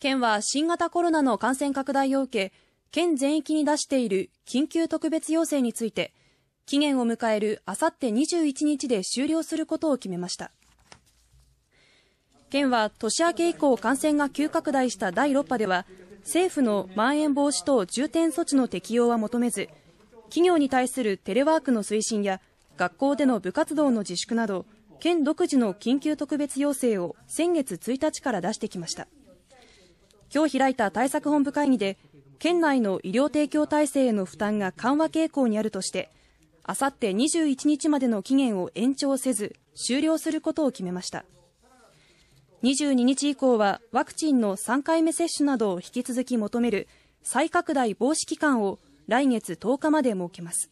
県は新型コロナの感染拡大を受け、県全域に出している緊急特別要請について、期限を迎えるあさって21日で終了することを決めました。県は年明け以降感染が急拡大した第6波では、政府のまん延防止等重点措置の適用は求めず、企業に対するテレワークの推進や学校での部活動の自粛など、県独自の緊急特別要請を先月1日から出してきました。今日開いた対策本部会議で県内の医療提供体制への負担が緩和傾向にあるとしてあさって21日までの期限を延長せず終了することを決めました22日以降はワクチンの3回目接種などを引き続き求める再拡大防止期間を来月10日まで設けます